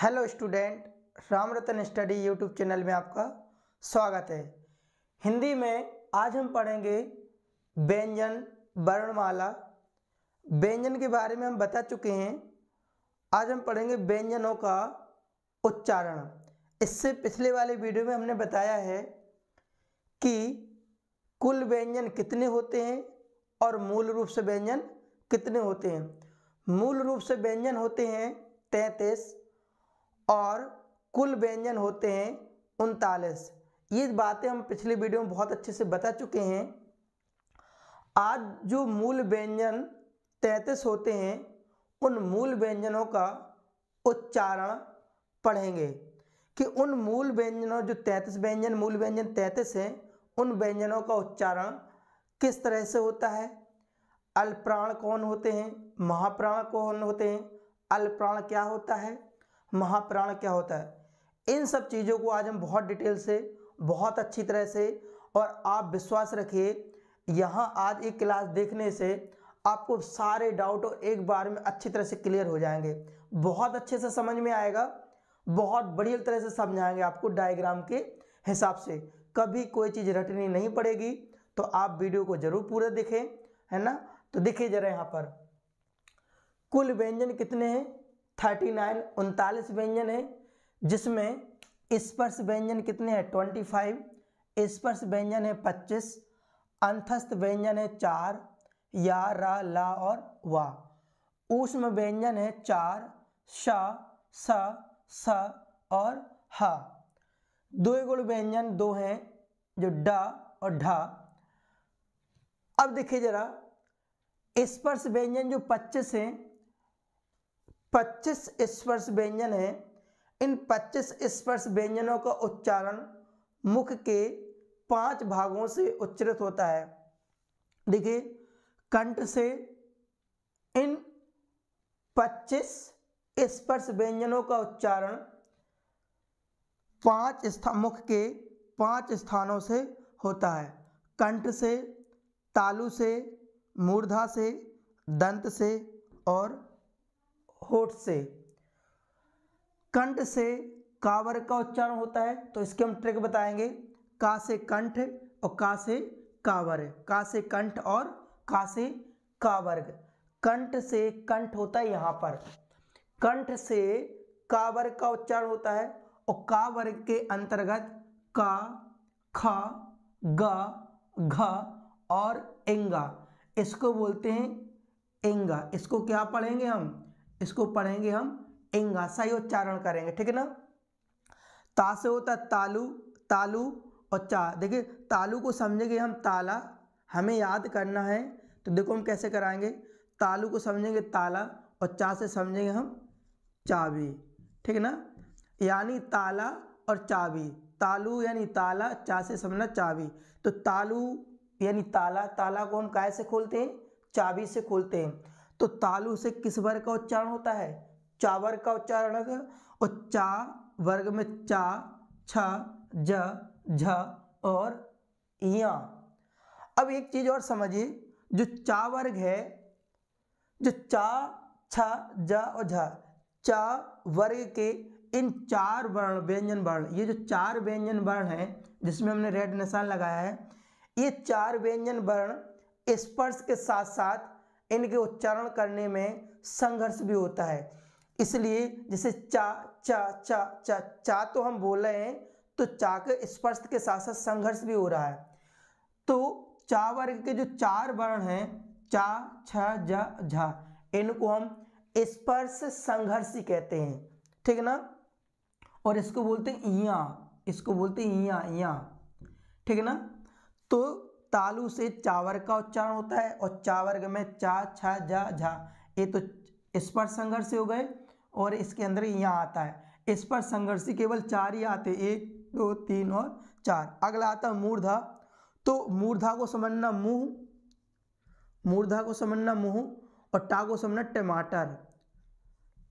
hello student Ram Ratan study YouTube channel में आपका स्वागत है हिंदी में आज हम पढ़ेंगे व्यंजन वर्णमाला व्यंजन के बारे में हम बता चुके हैं आज हम पढ़ेंगे व्यंजनों का उच्चारण इससे पिछले वाले वीडियो में हमने बताया है कि कुल व्यंजन कितने होते हैं और मूल रूप से व्यंजन कितने होते हैं मूल रूप से व्यंजन होते हैं तैंतीस और कुल व्यंजन होते हैं उनतालीस ये बातें हम पिछले वीडियो में बहुत अच्छे से बता चुके हैं आज जो मूल व्यंजन तैंतीस होते हैं उन मूल व्यंजनों का उच्चारण पढ़ेंगे कि उन मूल व्यंजनों जो तैंतीस व्यंजन मूल व्यंजन तैंतीस हैं उन व्यंजनों का उच्चारण किस तरह से होता है अल्प्राण कौन होते हैं महाप्राण कौन होते हैं अल्प्राण क्या होता है महाप्राण क्या होता है इन सब चीज़ों को आज हम बहुत डिटेल से बहुत अच्छी तरह से और आप विश्वास रखिए यहाँ आज एक क्लास देखने से आपको सारे डाउट एक बार में अच्छी तरह से क्लियर हो जाएंगे बहुत अच्छे से समझ में आएगा बहुत बढ़िया तरह से समझाएंगे आपको डायग्राम के हिसाब से कभी कोई चीज़ रटनी नहीं पड़ेगी तो आप वीडियो को जरूर पूरा देखें है ना तो देखिए जरा यहाँ पर कुल व्यंजन कितने हैं थर्टी नाइन उनतालीस व्यंजन है जिसमें स्पर्श व्यंजन कितने हैं ट्वेंटी फाइव स्पर्श व्यंजन है पच्चीस अंतस्थ व्यंजन है चार या रा ला और वा ऊष्म व्यंजन है चार श स स और ह दो गुण व्यंजन दो हैं जो ड और ढ अब देखिए जरा स्पर्श व्यंजन जो पच्चीस हैं 25 स्पर्श व्यंजन हैं इन 25 स्पर्श व्यंजनों का उच्चारण मुख के पांच भागों से उच्चरित होता है देखिए कंठ से इन 25 स्पर्श व्यंजनों का उच्चारण पांच स्थान मुख के पांच स्थानों से होता है कंठ से तालु से मूर्धा से दंत से और होठ से कंठ से कावर का उच्चारण होता है तो इसके हम ट्रिक बताएंगे का से कंठ और का से कावर का से कंठ और का से कावर्ग कंठ से कंठ होता है यहाँ पर कंठ से कावर का उच्चारण होता है और कावर्ग के अंतर्गत का खा ग घ और इंगा इसको बोलते हैं इंगा इसको क्या पढ़ेंगे हम इसको पढ़ेंगे हम इंगा सही उच्चारण करेंगे ठीक है ना ता से होता है तालू तालू और चा देखिए तालू को समझेंगे हम ताला हमें याद करना है तो देखो हम कैसे कराएंगे तालू को समझेंगे ताला और चा से समझेंगे हम चाबी ठीक है ना यानी ताला और चाबी तालू यानी ताला चा से समझना चाबी तो तालू यानी ताला ताला को हम काय से खोलते हैं चाबी से खोलते हैं तो तालु से किस वर्ग का उच्चारण होता है चा वर्ग का उच्चारण और चा वर्ग में चा छ ज झ और या अब एक चीज और समझिए जो चा वर्ग है जो चा छ ज और झ चा वर्ग के इन चार वर्ण व्यंजन वर्ण ये जो चार व्यंजन वर्ण हैं जिसमें हमने रेड निशान लगाया है ये चार व्यंजन वर्ण स्पर्श के साथ साथ इनके उच्चारण करने में संघर्ष भी होता है इसलिए जैसे चा चा चा चा चा तो हम बोल रहे हैं तो चा के स्पर्श के साथ साथ संघर्ष भी हो रहा है तो चा वर्ग के जो चार वर्ण हैं चा छ झा इनको हम स्पर्श ही कहते हैं ठीक है ना और इसको बोलते हैं इसको बोलते हैं ठीक है ना तो तालु से चावर का उच्चारण होता है और चावर्ग में चा छा जा झा ये तो स्पर्श संघर्ष हो गए और इसके अंदर यहाँ आता है स्पर्श संघर्ष केवल चार ही आते एक दो तीन और चार अगला आता है मूर्धा तो मूर्धा को समझना मुंह मूर्धा को समझना मुंह और टा को समझना टमाटर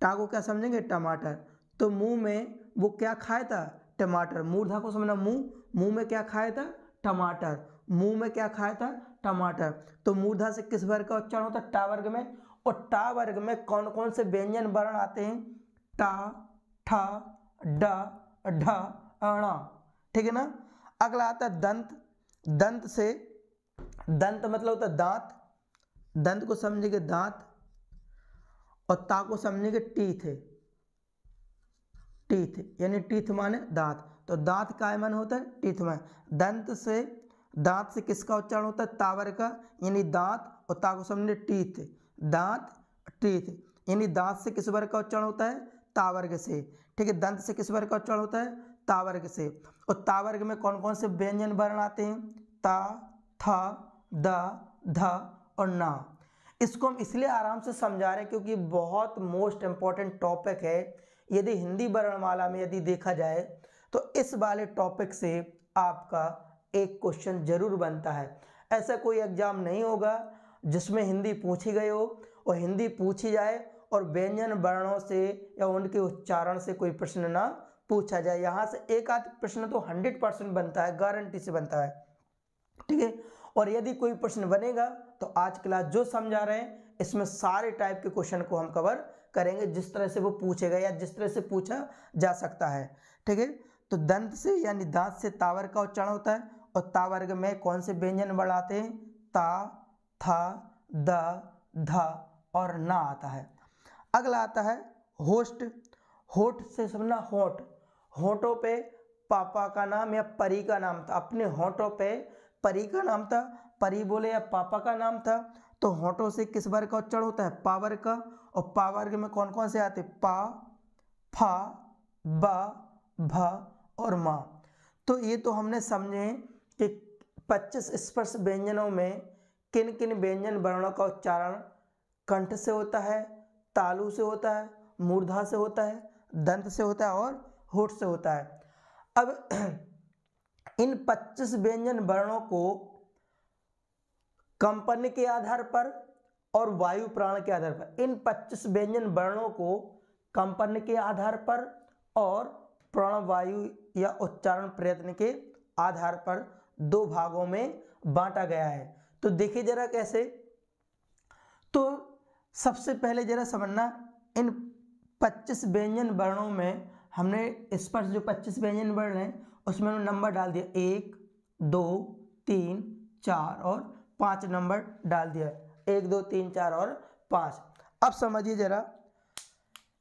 टा को क्या समझेंगे टमाटर तो मुंह में वो क्या खाया था टमाटर मूर्धा को समझना मुंह मुंह में क्या खाया था टमाटर मुंह में क्या खाया था टमाटर तो मूर्धा से किस वर्ग का उच्चारण होता है टा वर्ग में और टा वर्ग में कौन कौन से व्यंजन वर्ण आते हैं टा ठा ड ढ अणा ठीक है ना अगला आता है दंत दंत से दंत मतलब होता है दांत दंत को समझेंगे दांत और ता को समझेंगे टीथ टीथ यानी टीथ माने दांत तो दांत का मन होता है टीथ में दंत से दांत से किसका उच्चारण होता है तावर का यानी दांत और ता को समझे टीथ दांत टीथ यानी दांत से किस वर्ग का उच्चारण होता है तावर्ग से ठीक है दंत से किस वर्ग का उच्चारण होता है तावर्ग से और तावर्ग में कौन कौन से व्यंजन वर्ण आते हैं ता था द ध और ना इसको हम इसलिए आराम से समझा रहे हैं क्योंकि बहुत मोस्ट इम्पॉर्टेंट टॉपिक है यदि हिंदी वर्णमाला में यदि देखा जाए तो इस वाले टॉपिक से आपका एक क्वेश्चन जरूर बनता है ऐसा कोई एग्ज़ाम नहीं होगा जिसमें हिंदी पूछी गई हो और हिंदी पूछी जाए और व्यंजन वर्णों से या उनके उच्चारण से कोई प्रश्न ना पूछा जाए यहाँ से एक आध प्रश्न तो हंड्रेड परसेंट बनता है गारंटी से बनता है ठीक है और यदि कोई प्रश्न बनेगा तो आज क्लास जो समझा रहे हैं इसमें सारे टाइप के क्वेश्चन को हम कवर करेंगे जिस तरह से वो पूछेगा या जिस तरह से पूछा जा सकता है ठीक है तो दंत से यानी दांत से तावर का उच्चारण होता है और ता वर्ग में कौन से व्यंजन वर्ण आते हैं ता था द ध और ना आता है अगला आता है होस्ट होठ से सुनना होठ होठों पे पापा का नाम या परी का नाम था अपने होठों पे परी का नाम था परी बोले या पापा का नाम था तो होठों से किस वर्ग का उच्चारण होता है पावर का और पावर में कौन कौन से आते पा फा ब भ और माँ तो ये तो हमने समझे पच्चीस स्पर्श व्यंजनों में किन किन व्यंजन वर्णों का उच्चारण कंठ से होता है तालु से होता है मूर्धा से होता है दंत से होता है और होठ से होता है अब इन 25 व्यंजन वर्णों को कंपन के आधार पर और वायु प्राण के आधार पर इन 25 व्यंजन वर्णों को कंपन के आधार पर और प्राण वायु या उच्चारण प्रयत्न के आधार पर दो भागों में बांटा गया है तो देखिए जरा कैसे तो सबसे पहले जरा समझना इन 25 व्यंजन वर्णों में हमने स्पर्श जो 25 व्यंजन वर्ण हैं उसमें हमने नंबर डाल दिया एक दो तीन चार और पाँच नंबर डाल दिया एक दो तीन चार और पाँच अब समझिए जरा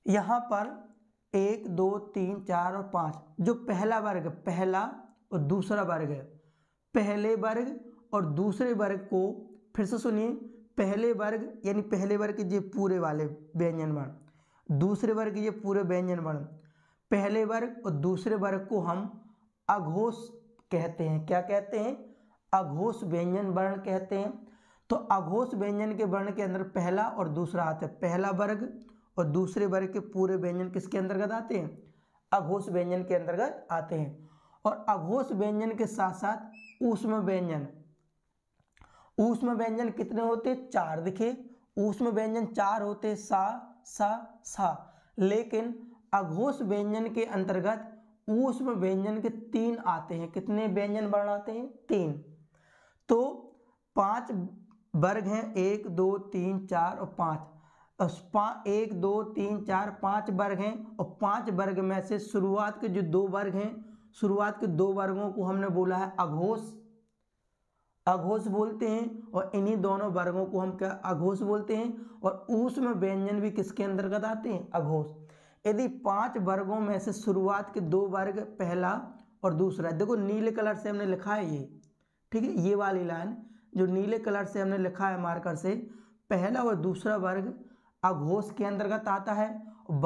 यहाँ पर एक दो तीन चार और पाँच जो पहला वर्ग पहला और दूसरा वर्ग है पहले वर्ग और दूसरे वर्ग को फिर से सुनिए पहले वर्ग यानी पहले वर्ग के ये पूरे वाले व्यंजन वर्ण दूसरे वर्ग के ये पूरे व्यंजन वर्ण पहले वर्ग और दूसरे वर्ग को हम अघोष कहते हैं क्या कहते हैं अघोष व्यंजन वर्ण कहते हैं तो अघोष व्यंजन के वर्ण के अंदर पहला और दूसरा आता है पहला वर्ग और दूसरे वर्ग के पूरे व्यंजन किसके अंतर्गत आते हैं अघोष व्यंजन के अंतर्गत आते हैं और अघोष व्यंजन के साथ साथ ऊष्म व्यंजन ऊष्म व्यंजन कितने होते चार दिखे ऊष्म व्यंजन चार होते सा सा सा लेकिन अघोष व्यंजन के अंतर्गत ऊष्म व्यंजन के तीन आते हैं कितने व्यंजन वर्ण आते हैं तीन तो पांच वर्ग हैं एक दो तीन चार और पाँच पा एक दो तीन चार पांच वर्ग हैं और पांच वर्ग में से शुरुआत के जो दो वर्ग हैं शुरुआत के दो वर्गों को हमने बोला है अघोष अघोष बोलते हैं और इन्हीं दोनों वर्गों को हम क्या अघोष बोलते हैं और उसमें व्यंजन भी किसके अंतर्गत आते हैं अघोष यदि पांच वर्गों में से शुरुआत के दो वर्ग पहला और दूसरा देखो नीले कलर से हमने लिखा है ये ठीक है ये वाली लाइन जो नीले कलर से हमने लिखा है मार्कर से पहला और दूसरा वर्ग अघोष के अंतर्गत आता है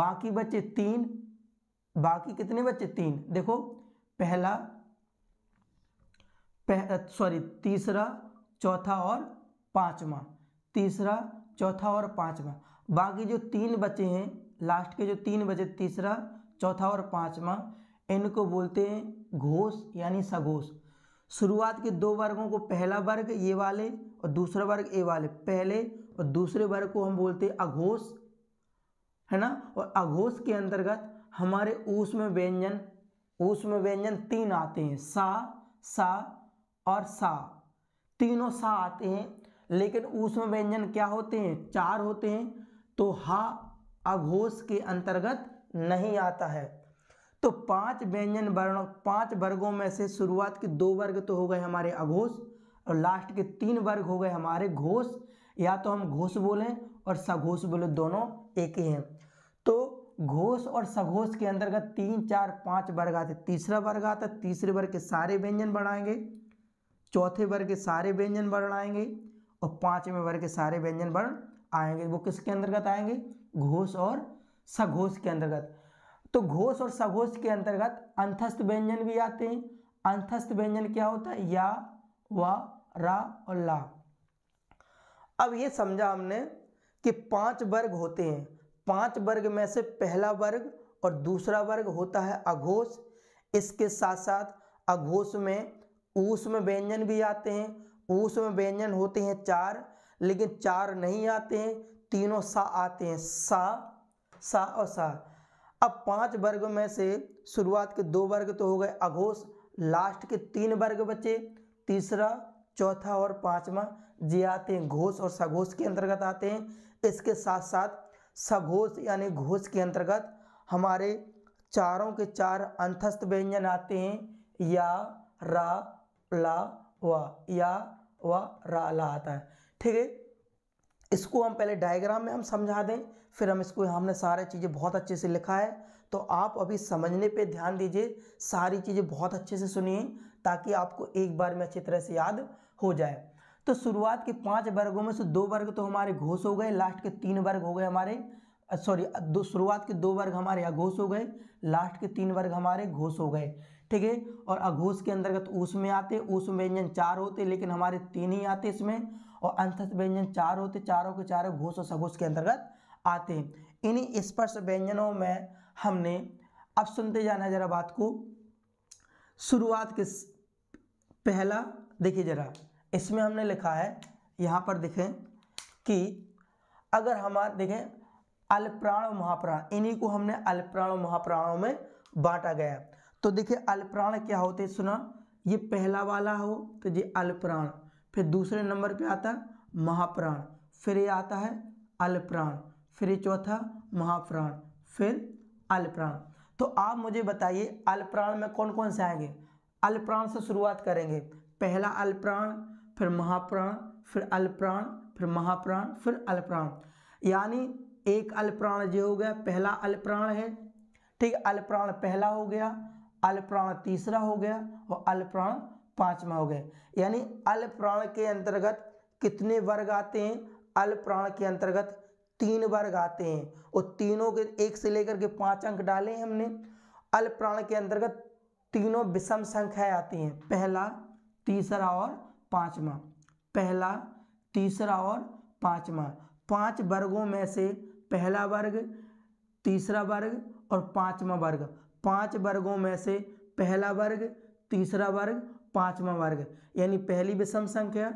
बाकी बच्चे तीन बाकी कितने बच्चे तीन देखो पहला पह, सॉरी तीसरा चौथा और पांचवा तीसरा चौथा और पांचवा बाकी जो तीन बचे हैं लास्ट के जो तीन बचे तीसरा चौथा और पांचवा इनको बोलते हैं घोष यानी सघोष शुरुआत के दो वर्गों को पहला वर्ग ये वाले और दूसरा वर्ग ये वाले पहले और दूसरे वर्ग को हम बोलते हैं अघोष है ना और अघोष के अंतर्गत हमारे उसमें व्यंजन उसमें व्यंजन तीन आते हैं सा सा और सा तीनों सा आते हैं लेकिन उसमें व्यंजन क्या होते हैं चार होते हैं तो हा अघोष के अंतर्गत नहीं आता है तो पांच व्यंजन वर्णों पांच वर्गों में से शुरुआत के दो वर्ग तो हो गए हमारे अघोष और लास्ट के तीन वर्ग हो गए हमारे घोष या तो हम घोष बोलें और सघोष बोले दोनों एक ही हैं तो घोष और सघोष के अंतर्गत तीन चार पाँच वर्ग आते तीसरा वर्ग आता तीसरे वर्ग के सारे व्यंजन बढ़ाएंगे चौथे वर्ग के सारे व्यंजन बढ़ाएंगे और पाँचवें वर्ग के सारे व्यंजन बढ़ आएंगे वो किसके अंतर्गत आएंगे घोष और सघोष के अंतर्गत तो घोष और सघोष के अंतर्गत अंतस्थ व्यंजन भी आते हैं अंतस्थ व्यंजन क्या होता है या व रा और ला अब ये समझा हमने कि पांच वर्ग होते हैं पांच वर्ग में से पहला वर्ग और दूसरा वर्ग होता है अघोष इसके साथ साथ अघोष में ऊष्म व्यंजन भी आते हैं ऊष्म व्यंजन होते हैं चार लेकिन चार नहीं आते हैं तीनों सा आते हैं सा सा और सा अब पांच वर्ग में से शुरुआत के दो वर्ग तो हो गए अघोष लास्ट के तीन वर्ग बचे तीसरा चौथा और पांचवा जी आते हैं घोष और सघोष के अंतर्गत आते हैं इसके साथ साथ सघोष यानी घोष के अंतर्गत हमारे चारों के चार अंतस्थ व्यंजन आते हैं या रा ला व या व रा ला आता है ठीक है इसको हम पहले डायग्राम में हम समझा दें फिर हम इसको हमने सारे चीज़ें बहुत अच्छे से लिखा है तो आप अभी समझने पे ध्यान दीजिए सारी चीज़ें बहुत अच्छे से सुनिए ताकि आपको एक बार में अच्छी तरह से याद हो जाए तो शुरुआत के पांच वर्गों में से दो वर्ग तो हमारे घोष हो गए लास्ट के तीन वर्ग हो गए हमारे सॉरी दो शुरुआत के दो वर्ग हमारे अघोष हो गए लास्ट के तीन वर्ग हमारे घोष हो गए ठीक है और अघोष के अंतर्गत तो में आते ऊस व्यंजन चार होते लेकिन हमारे तीन ही आते इसमें और अंतस्थ व्यंजन चार होते चारों के चारों घोष और सघोष के अंतर्गत आते इन्हीं स्पर्श व्यंजनों में हमने अब सुनते जाना जरा बात को शुरुआत के पहला देखिए जरा इसमें हमने लिखा है यहाँ पर देखें कि अगर हमारे देखें अल्प्राण महाप्राण इन्हीं को हमने अल्प्राण महाप्राणों में बांटा गया तो देखिए अल्प्राण क्या होते सुना ये पहला वाला हो तो ये अल्प्राण फिर दूसरे नंबर पे आता है महाप्राण फिर ये आता है अल्प्राण फिर ये चौथा महाप्राण फिर अल्प्राण तो आप मुझे बताइए अल्प्राण में कौन कौन से आएंगे अल्प्राण से शुरुआत करेंगे पहला अल्प्राण फिर महाप्राण फिर अल्पप्राण फिर महाप्राण फिर अल्पप्राण यानी एक अल्पप्राण जो हो गया पहला अल्पप्राण है ठीक अल्पप्राण पहला हो गया अल्पप्राण तीसरा हो गया और अल्पप्राण पांचवा हो गया यानी अल्पप्राण के अंतर्गत कितने वर्ग आते हैं अल्पप्राण के अंतर्गत तीन वर्ग आते हैं और तीनों के एक से लेकर के पांच अंक डाले हैं हमने अल्पप्राण के अंतर्गत तीनों विषम संख्याएं आती हैं पहला तीसरा और पाँचवा पहला तीसरा और पाँचवा पांच वर्गों में से पहला वर्ग तीसरा वर्ग और पाँचवा वर्ग पांच वर्गों में से पहला वर्ग तीसरा वर्ग पाँचवा वर्ग यानी पहली विषम संख्या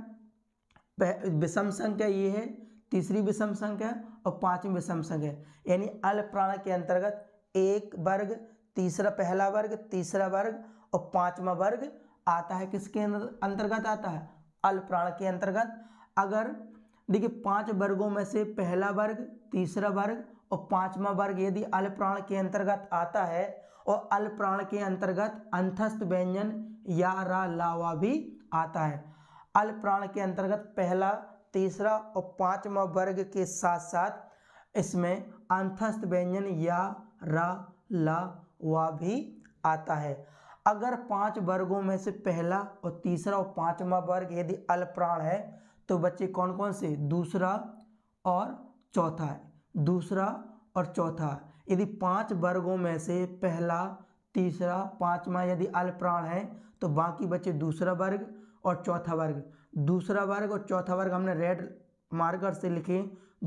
विषम संख्या ये है तीसरी विषम संख्या और पांचवी विषम संख्या यानी अल प्राण के अंतर्गत एक वर्ग तीसरा पहला वर्ग तीसरा वर्ग और पांचवा वर्ग आता है किसके अंतर्गत आता है प्राण के अंतर्गत अगर देखिए पांच वर्गों में से पहला वर्ग तीसरा वर्ग और पांचवा वर्ग यदि प्राण के अंतर्गत आता है और प्राण के अंतर्गत अंतस्थ व्यंजन या रा लावा भी आता है प्राण के अंतर्गत पहला तीसरा और पांचवा वर्ग के साथ साथ इसमें अंतस्थ व्यंजन या रा ला वा भी आता है अगर पांच वर्गों में से पहला और तीसरा और पांचवा वर्ग यदि अल्प्राण है तो बच्चे कौन कौन से दूसरा और चौथा है दूसरा और चौथा यदि पांच वर्गों में से पहला तीसरा पांचवा यदि अल्प्राण है तो बाकी बच्चे दूसरा वर्ग और चौथा वर्ग दूसरा वर्ग और चौथा वर्ग हमने रेड मार्कर से लिखे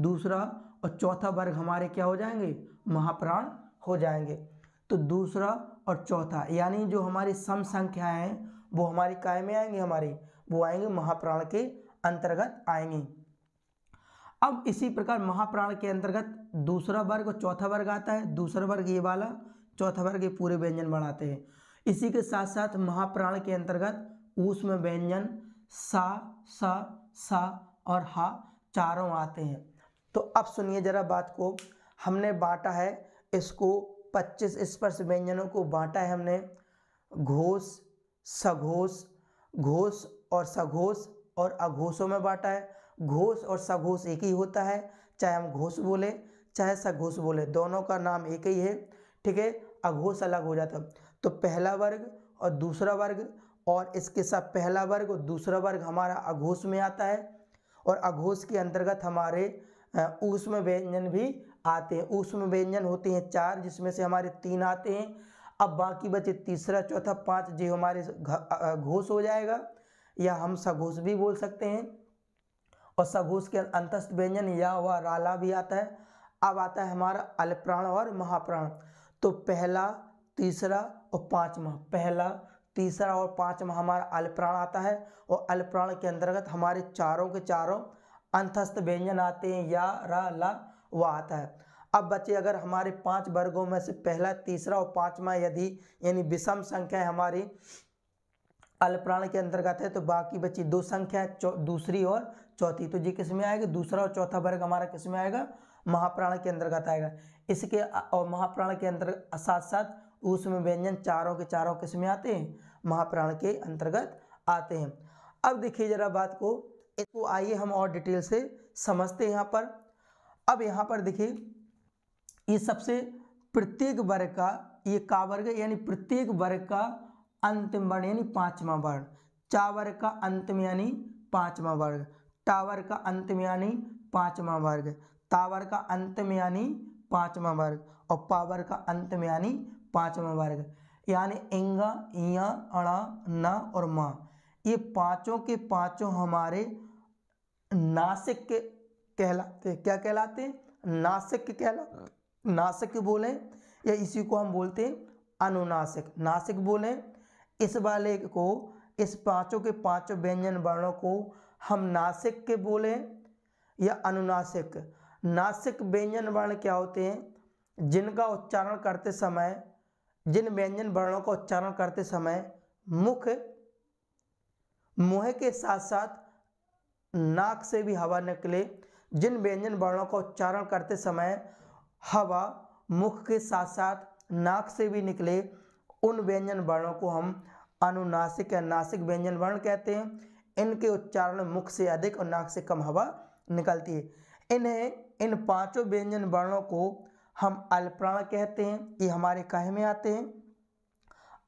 दूसरा और चौथा वर्ग हमारे क्या हो जाएंगे महाप्राण हो जाएंगे तो दूसरा और चौथा यानी जो हमारी सम संख्या हैं वो हमारी काय में आएंगे हमारे वो आएंगे महाप्राण के अंतर्गत आएंगे अब इसी प्रकार महाप्राण के अंतर्गत दूसरा वर्ग और चौथा वर्ग आता है दूसरा वर्ग ये वाला चौथा वर्ग ये पूरे व्यंजन बनाते हैं इसी के साथ साथ महाप्राण के अंतर्गत उसमें व्यंजन सा सा सा और हा चारों आते हैं तो अब सुनिए ज़रा बात को हमने बांटा है इसको पच्चीस स्पर्श व्यंजनों को बांटा है हमने घोष सघोष घोष और सघोष और अघोषों में बांटा है घोष और सघोष एक ही होता है चाहे हम घोष बोले चाहे सघोष बोले दोनों का नाम एक ही है ठीक है अघोष अलग हो जाता तो पहला वर्ग और दूसरा वर्ग और इसके साथ पहला वर्ग और दूसरा वर्ग हमारा अघोष में आता है और अघोष के अंतर्गत हमारे उसमें व्यंजन भी आते हैं उष्ण व्यंजन होते हैं चार जिसमें से हमारे तीन आते हैं अब बाकी बचे तीसरा चौथा पाँच जो हमारे घोष हो जाएगा या हम सघोष भी बोल सकते हैं और सघोष के अंतस्थ व्यंजन या व राला भी आता है अब आता है हमारा अल्प्राण और महाप्राण तो पहला तीसरा और पाँचवा पहला तीसरा और पाँचवा हमारा अल्प्राण आता है और अल्प्राण के अंतर्गत हमारे चारों के चारों अंतस्थ व्यंजन आते हैं या रा ला वह आता है अब बच्चे अगर हमारे पांच वर्गों में से पहला तीसरा और पांचवा यदि यानी विषम संख्या हमारी अल्प्राण के अंतर्गत है तो बाकी बची दो संख्या दूसरी और चौथी तो जी किस में आएगा दूसरा और चौथा वर्ग हमारा किस में आएगा महाप्राण के अंतर्गत आएगा इसके और महाप्राण के अंतर्गत साथ साथ उसमें व्यंजन चारों के चारों किस में आते हैं महाप्राण के अंतर्गत आते हैं अब देखिए जरा बात को इसको आइए हम और डिटेल से समझते हैं यहाँ पर अब यहाँ पर देखिए ये सबसे प्रत्येक वर्ग का ये का वर्ग यानी प्रत्येक वर्ग का अंतिम वर्ण यानी पांचवा वर्ण चावर का अंतिम यानी पांचवा वर्ग टावर का अंतिम यानी पांचवा वर्ग तावर का अंतिम यानी पांचवा वर्ग और पावर का अंतिम यानी पांचवा वर्ग यानी इंगा इया अड़ा न और माँ ये पांचों के पांचों हमारे नासिक के कहलाते तो हैं क्या कहलाते हैं नासिक कहला नासिक बोलें या इसी को हम बोलते हैं अनुनाशक नासिक बोलें इस वाले को इस पांचों के पांचों व्यंजन वर्णों को हम नासिक के बोलें या अनुनाशक नासिक व्यंजन वर्ण क्या होते हैं जिनका उच्चारण करते समय जिन व्यंजन वर्णों का उच्चारण करते समय मुख मुहे के साथ साथ नाक से भी हवा निकले जिन व्यंजन वर्णों का उच्चारण करते समय हवा मुख के साथ साथ नाक से भी निकले उन व्यंजन वर्णों को हम अनुनासिक या नासिक व्यंजन वर्ण कहते हैं इनके उच्चारण मुख से अधिक और नाक से कम हवा निकलती है इन्हें इन पांचों व्यंजन वर्णों को हम अल्प्राण कहते हैं ये हमारे काहे में आते हैं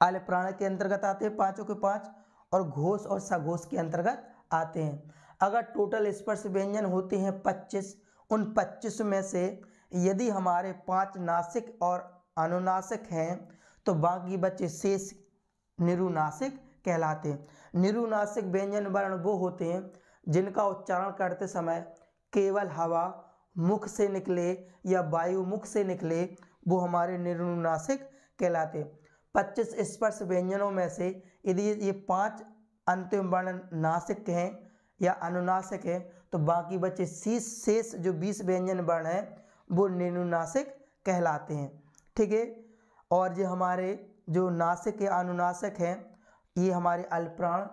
अल्प्राण के अंतर्गत आते हैं पांचों के पांच और घोष और सघोष के अंतर्गत आते हैं अगर टोटल स्पर्श व्यंजन होते हैं पच्चीस उन पच्चीस में से यदि हमारे पाँच नासिक और अनुनासिक हैं तो बाकी बच्चे शेष निरुनासिक कहलाते हैं निरुनासिक व्यंजन वर्ण वो होते हैं जिनका उच्चारण करते समय केवल हवा मुख से निकले या वायु मुख से निकले वो हमारे निरुनासिक कहलाते हैं पच्चीस स्पर्श व्यंजनों में से यदि ये पांच अंतिम वर्ण नासिक हैं या अनुनासिक है तो बाकी बचे शीस शेष जो बीस व्यंजन वर्ण हैं वो निनुनासिक कहलाते हैं ठीक है और ये हमारे जो नासिक या अनुनासिक हैं ये हमारे अल्प्राण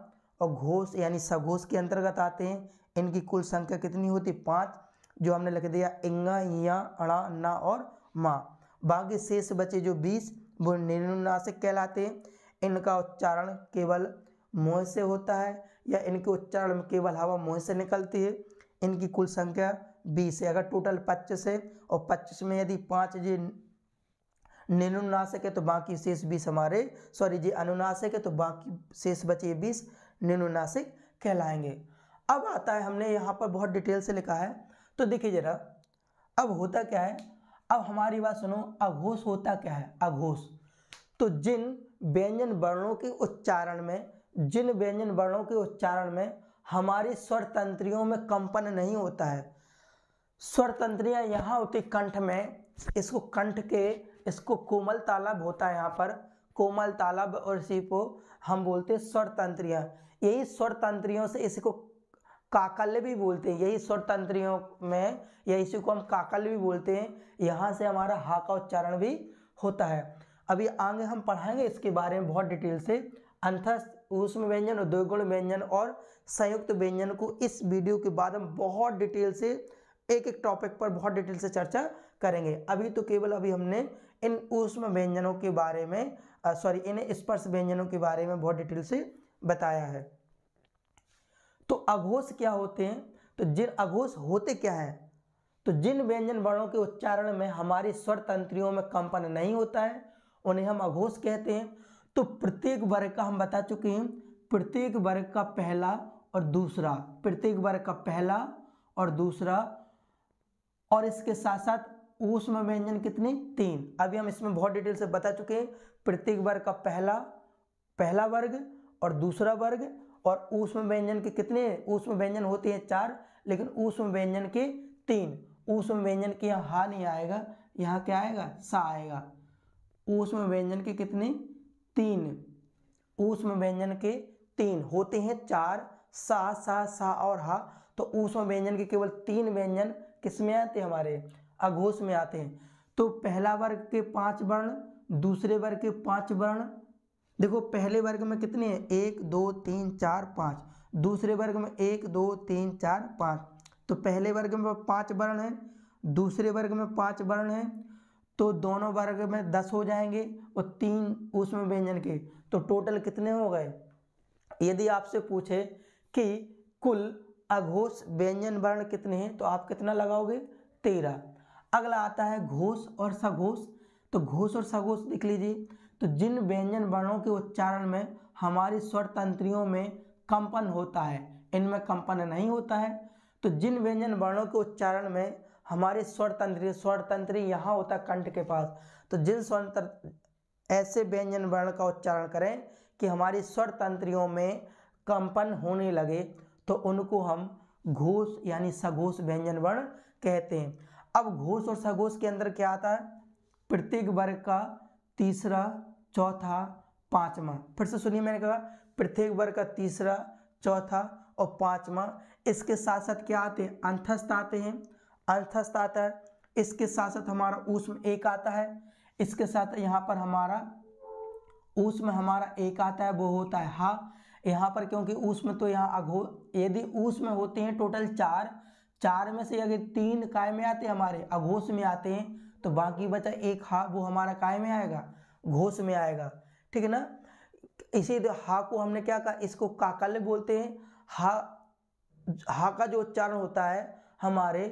और घोष यानी सघोष के अंतर्गत आते हैं इनकी कुल संख्या कितनी होती है पाँच जो हमने लिख दिया इंगा या अणा ना और माँ बाकी शेष बचे जो बीस वो निनुनासिक कहलाते हैं इनका उच्चारण केवल मुँह से होता है या इनके उच्चारण में केवल हवा मुँह से निकलती है इनकी कुल संख्या बीस है अगर टोटल पच्चीस है और पच्चीस में यदि पाँच जी निनुनाशक है तो बाकी शेष बीस हमारे सॉरी जी अनुनाशक है तो बाकी शेष बचे बीस निनुनाशिक कहलाएंगे अब आता है हमने यहाँ पर बहुत डिटेल से लिखा है तो देखिए जरा अब होता क्या है अब हमारी बात सुनो अघोष होता क्या है अघोष तो जिन व्यंजन वर्णों के उच्चारण में जिन व्यंजन वर्णों के उच्चारण में हमारी स्वर तंत्रियों में कंपन नहीं होता है स्वर तंत्रियाँ यहाँ होती कंठ में इसको कंठ के इसको कोमल तालाब होता है यहाँ पर कोमल तालाब और इसी को हम बोलते हैं स्वर तंत्रियाँ यही स्वर तंत्रियों से इसी को काकल भी बोलते हैं यही स्वर तंत्रियों में या इसी को हम काकल भी बोलते हैं यहाँ से हमारा हा का उच्चारण भी होता है अभी आगे हम पढ़ाएंगे इसके बारे में बहुत डिटेल से अंतस्थ ऊष्म व्यंजन और द्विगुण व्यंजन और संयुक्त व्यंजन को इस वीडियो के बाद हम बहुत डिटेल से एक एक टॉपिक पर बहुत डिटेल से चर्चा करेंगे अभी तो केवल अभी हमने इन ऊष्म व्यंजनों के बारे में सॉरी इन स्पर्श व्यंजनों के बारे में बहुत डिटेल से बताया है तो अघोष क्या होते हैं तो जिन अघोष होते क्या हैं तो जिन व्यंजन वर्णों के उच्चारण में हमारी स्वर तंत्रियों में कंपन नहीं होता है उन्हें हम अघोष कहते हैं तो प्रत्येक वर्ग का हम बता चुके हैं प्रत्येक वर्ग का पहला और दूसरा प्रत्येक वर्ग का पहला और दूसरा और इसके साथ साथ ऊष्म व्यंजन कितने तीन अभी हम इसमें बहुत डिटेल से बता चुके हैं प्रत्येक वर्ग का पहला पहला वर्ग और दूसरा वर्ग और ऊष्म व्यंजन के कितने ऊष्म व्यंजन होते हैं चार लेकिन ऊष्म व्यंजन के तीन ऊष्म व्यंजन के यहाँ हा नहीं आएगा यहाँ क्या आएगा सा आएगा ऊष्म व्यंजन के कितने तीन ऊष्म व्यंजन के तीन होते हैं चार सा सा सा और हा तो ऊष्म व्यंजन के केवल तीन व्यंजन किसमें आते हैं हमारे अघोष में आते हैं तो पहला वर्ग के पांच वर्ण दूसरे वर्ग के पांच वर्ण देखो पहले वर्ग में कितने हैं एक दो तीन चार पाँच दूसरे वर्ग में एक दो तीन चार पाँच तो पहले वर्ग में पांच वर्ण हैं दूसरे वर्ग में पांच वर्ण हैं तो दोनों वर्ग में दस हो जाएंगे और तीन उसमें व्यंजन के तो टोटल कितने हो गए यदि आपसे पूछे कि कुल अघोष व्यंजन वर्ण कितने हैं तो आप कितना लगाओगे तेरह अगला आता है घोष और सघोष तो घोष और सघोष लिख लीजिए तो जिन व्यंजन वर्णों के उच्चारण में हमारी स्वर तंत्रियों में कंपन होता है इनमें कंपन नहीं होता है तो जिन व्यंजन वर्णों के उच्चारण में हमारे स्वरतंत्र तंत्र यहाँ होता कंठ के पास तो जिन स्वर्ण ऐसे व्यंजन वर्ण का उच्चारण करें कि हमारी स्वर तंत्रियों में कंपन होने लगे तो उनको हम घोष यानी सघोष व्यंजन वर्ण कहते हैं अब घोष और सघोष के अंदर क्या आता है प्रत्येक वर्ग का तीसरा चौथा पाँचवा फिर से सुनिए मैंने कहा प्रत्येक वर्ग का तीसरा चौथा और पाँचवा इसके साथ साथ क्या आते हैं अंतस्थ आते हैं अर्थस्त आता है इसके साथ साथ हमारा उष्म एक आता है इसके साथ यहाँ पर हमारा उष्म हमारा एक आता है वो होता है हा यहाँ पर क्योंकि उष्म तो यहाँ अघो यदि उष्म होते हैं टोटल चार चार में से अगर तीन काय में आते हैं हमारे अघोष में आते हैं तो बाकी बचा एक हा वो हमारा काय में आएगा घोष में आएगा ठीक है ना इसी हा को हमने क्या कहा इसको काकल्य बोलते हैं हा हा का जो उच्चारण होता है हमारे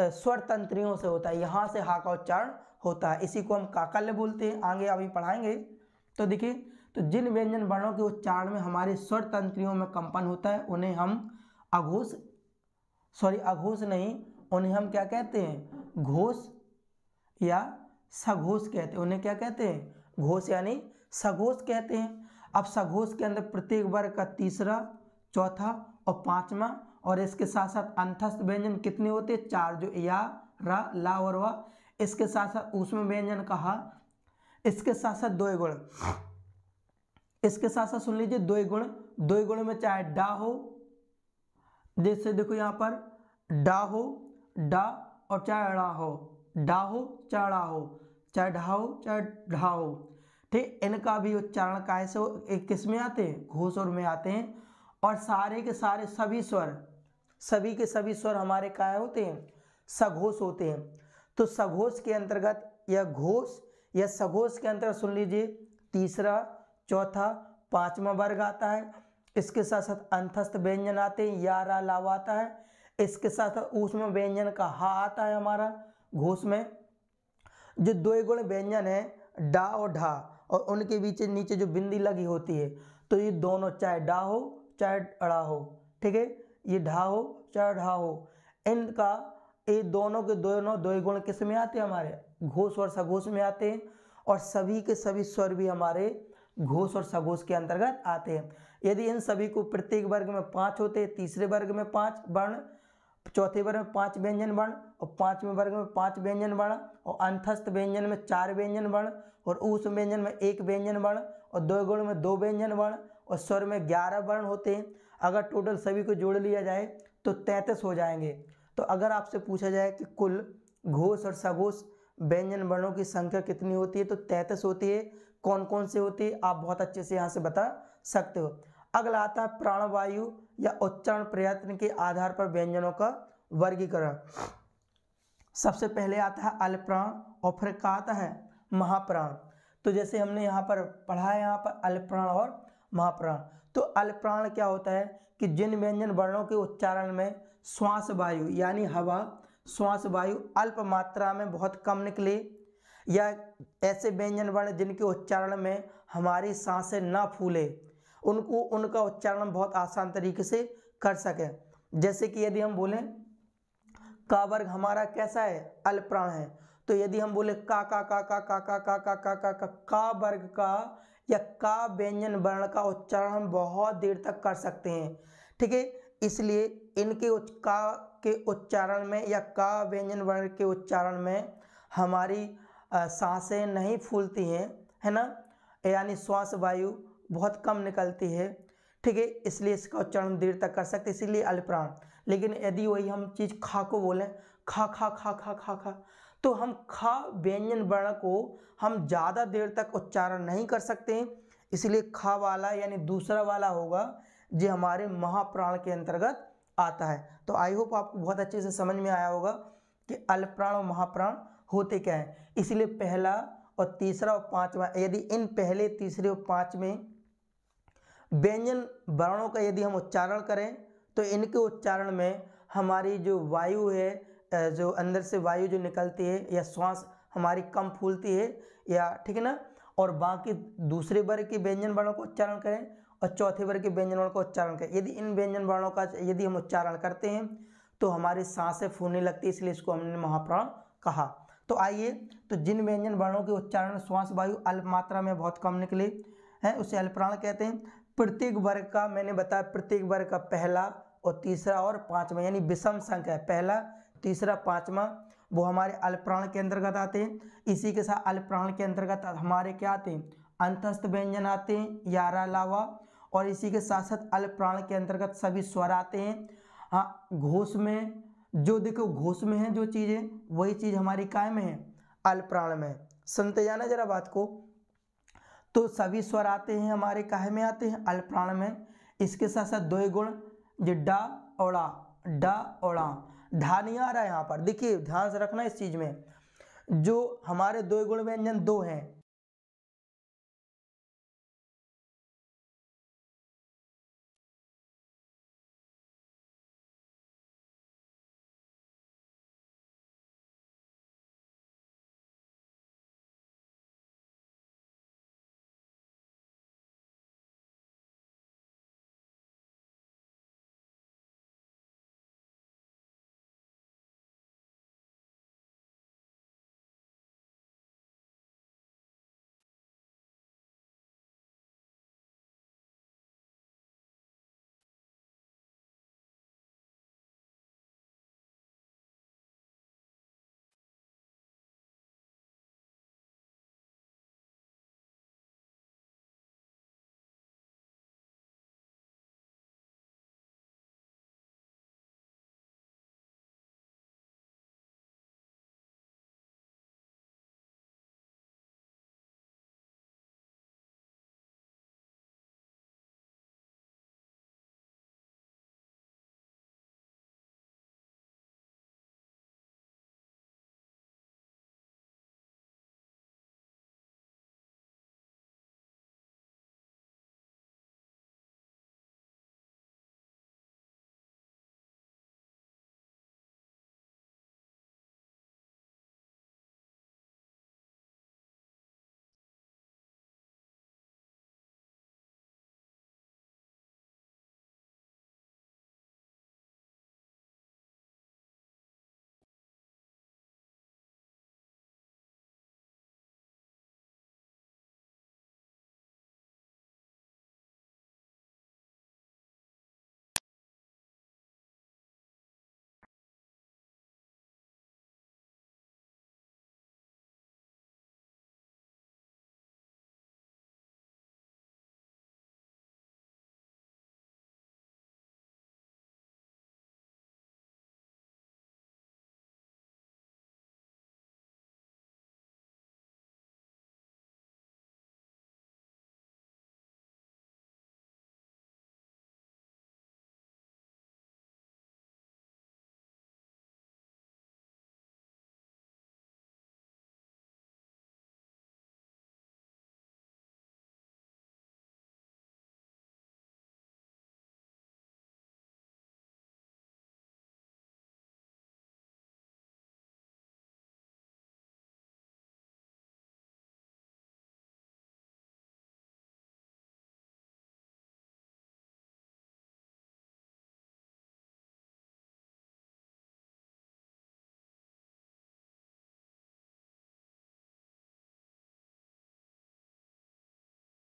स्वर तंत्रियों से होता है यहाँ से हा का उच्चारण होता है इसी को हम काकल्य बोलते हैं आगे अभी पढ़ाएंगे तो देखिए तो जिन व्यंजन वर्णों के उच्चारण में हमारे स्वर तंत्रियों में कंपन होता है उन्हें हम अघोष सॉरी अघोष नहीं उन्हें हम क्या कहते हैं घोष या सघोष कहते हैं उन्हें क्या कहते हैं घोष यानी सघोष कहते हैं अब सघोष के अंदर प्रत्येक वर्ग का तीसरा चौथा और पांचवा और इसके साथ साथ अंतस्थ व्यंजन कितने होते हैं चार जो या रा ला और वा इसके साथ साथ उसमें व्यंजन कहा इसके साथ साथ दो गुण इसके साथ साथ सुन लीजिए दो गुण दो गुण में चाहे डा हो जैसे देखो यहाँ पर डा हो डा और चाहे अड़ा हो डा हो चाहे अड़ा हो चाहे ढा हो चाहे ढा हो ठीक इनका भी उच्चारण कैसे से किस में आते हैं घोष और में आते हैं और सारे के सारे सभी स्वर सभी के सभी स्वर हमारे काय होते हैं सघोष होते हैं तो सघोष के अंतर्गत या घोष या सघोष के अंतर्गत सुन लीजिए तीसरा चौथा पांचवा वर्ग आता है इसके साथ साथ अंतस्थ व्यंजन आते हैं या रा लाव आता है इसके साथ साथ ऊष्म व्यंजन का हा आता है हमारा घोष में जो दो गुण व्यंजन है डा और ढा और उनके बीच नीचे जो बिंदी लगी होती है तो ये दोनों चाहे डा हो चाहे अड़ा हो ठीक है ये ढा हो चाहे ढा हो इनका ये दोनों के दोनों दो गुण किस में आते हैं हमारे घोष और सघोष में आते हैं और सभी के सभी स्वर भी हमारे घोष और सघोष के अंतर्गत आते हैं यदि इन सभी को प्रत्येक वर्ग में पाँच होते तीसरे वर्ग में पाँच वर्ण चौथे वर्ग में पाँच व्यंजन वर्ण और पांचवें वर्ग में पाँच व्यंजन वर्ण और अंतस्थ व्यंजन में चार व्यंजन वर्ण और ऊस व्यंजन में एक व्यंजन वर्ण और दो गुण में दो व्यंजन वर्ण और स्वर में ग्यारह वर्ण होते हैं अगर टोटल सभी को जोड़ लिया जाए तो तैंतीस हो जाएंगे तो अगर आपसे पूछा जाए कि कुल घोष और सघोष व्यंजन वर्णों की संख्या कितनी होती है तो तैंतीस होती है कौन कौन से होती है आप बहुत अच्छे से यहाँ से बता सकते हो अगला आता है प्राणवायु या उच्चारण प्रयत्न के आधार पर व्यंजनों का वर्गीकरण सबसे पहले आता है अल्प्राण और फिर का आता है महाप्राण तो जैसे हमने यहाँ पर पढ़ा है यहाँ पर अल्प्राण और महाप्राण तो अल्प्राण क्या होता है कि जिन व्यंजन वर्णों के उच्चारण में श्वास वायु यानी हवा श्वास वायु अल्प मात्रा में बहुत कम निकले या ऐसे व्यंजन वर्ण जिनके उच्चारण में हमारी सांसें ना फूले उनको उनका उच्चारण बहुत आसान तरीके से कर सकें जैसे कि यदि हम बोलें का वर्ग हमारा कैसा है अल्प्राण है तो यदि हम बोले का का का का का का का का का का का वर्ग का या का व्यंजन वर्ण का उच्चारण हम बहुत देर तक कर सकते हैं ठीक है इसलिए इनके उच्च का के उच्चारण में या का व्यंजन वर्ण के उच्चारण में हमारी सांसें नहीं फूलती हैं है ना यानी श्वास वायु बहुत कम निकलती है ठीक है इसलिए इसका उच्चारण देर तक कर सकते इसीलिए अल्प्राण लेकिन यदि वही हम चीज़ खा को बोलें खा खा खा खा खा खा तो हम ख व्यंजन वर्ण को हम ज़्यादा देर तक उच्चारण नहीं कर सकते इसलिए ख वाला यानी दूसरा वाला होगा जो हमारे महाप्राण के अंतर्गत आता है तो आई होप आपको बहुत अच्छे से समझ में आया होगा कि अल्पप्राण और महाप्राण होते क्या हैं इसलिए पहला और तीसरा और पाँचवा यदि इन पहले तीसरे और में व्यंजन वर्णों का यदि हम उच्चारण करें तो इनके उच्चारण में हमारी जो वायु है जो अंदर से वायु जो निकलती है या श्वास हमारी कम फूलती है या ठीक है ना और बाकी दूसरे वर्ग के व्यंजन वर्णों को उच्चारण करें और चौथे वर्ग के व्यंजन वर्णों का उच्चारण करें यदि इन व्यंजन वर्णों का यदि हम उच्चारण करते हैं तो हमारी सांसें फूलने लगती है इसलिए इसको हमने महाप्राण कहा तो आइए तो जिन व्यंजन वर्णों के उच्चारण श्वास वायु अल्प मात्रा में बहुत कम निकले हैं उसे अल्पप्राण कहते हैं प्रत्येक वर्ग का मैंने बताया प्रत्येक वर्ग का पहला और तीसरा और पांचवा यानी विषम संख्या पहला तीसरा पाँचवा वो हमारे अल्प्राण के अंतर्गत आते हैं इसी के साथ अल्प्राण के अंतर्गत हमारे क्या आते हैं अंतस्थ व्यंजन आते हैं यारा लावा और इसी के साथ साथ अल्प्राण के अंतर्गत सभी स्वर आते हैं हाँ घोष में जो देखो घोष में है जो चीज़ें वही चीज़ हमारी काय में है अल्प्राण में सुनते जाना जरा बात को तो सभी स्वर आते हैं हमारे काहे में आते हैं अल्प्राण में इसके साथ साथ दो गुण जो डा ओड़ा डा ओड़ा ध्यान ही आ रहा है यहाँ पर देखिए ध्यान से रखना इस चीज़ में जो हमारे दो गुण व्यंजन दो हैं